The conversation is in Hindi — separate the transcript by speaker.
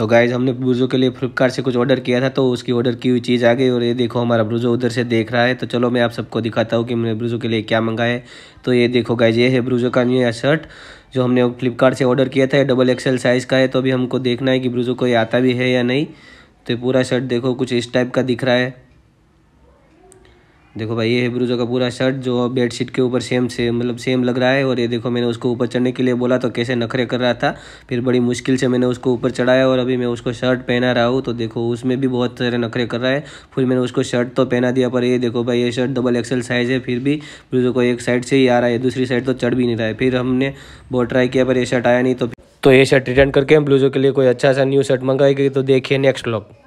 Speaker 1: तो गाइज हमने ब्रूजो के लिए फ्लिपकार्ट से कुछ ऑर्डर किया था तो उसकी ऑर्डर की हुई चीज़ आ गई और ये देखो हमारा ब्रूजो उधर से देख रहा है तो चलो मैं आप सबको दिखाता हूँ कि मैंने ब्रूजो के लिए क्या मंगाया है तो ये देखो गाइज ये है ब्रूजो का न्यू शर्ट जो हमने फ्लिपकार्ट से ऑर्डर किया था डबल एक्सेल साइज़ का है तो अभी हमको देखना है कि ब्रूजो को ये आता भी है या नहीं तो पूरा शर्ट देखो कुछ इस टाइप का दिख रहा है देखो भाई ये है ब्रूजो का पूरा शर्ट जो बेड शीट के ऊपर सेम से मतलब सेम लग रहा है और ये देखो मैंने उसको ऊपर चढ़ने के लिए बोला तो कैसे नखरे कर रहा था फिर बड़ी मुश्किल से मैंने उसको ऊपर चढ़ाया और अभी मैं उसको शर्ट पहना रहा हूँ तो देखो उसमें भी बहुत सारे नखरे कर रहा है फिर मैंने उसको शर्ट तो पहना दिया पर ये देखो भाई ये शर्ट डबल एक्सल साइज़ है फिर भी ब्रूजो को एक साइड से ही आ रहा है दूसरी साइड तो चढ़ भी नहीं रहा है फिर हमने बहुत ट्राई किया पर ये शर्ट आया नहीं तो तो ये शर्ट रिटर्न करके हम ब्लूजो के लिए कोई अच्छा सा न्यू शर्ट मंगाएगी तो देखिए नेक्स्ट ब्लॉग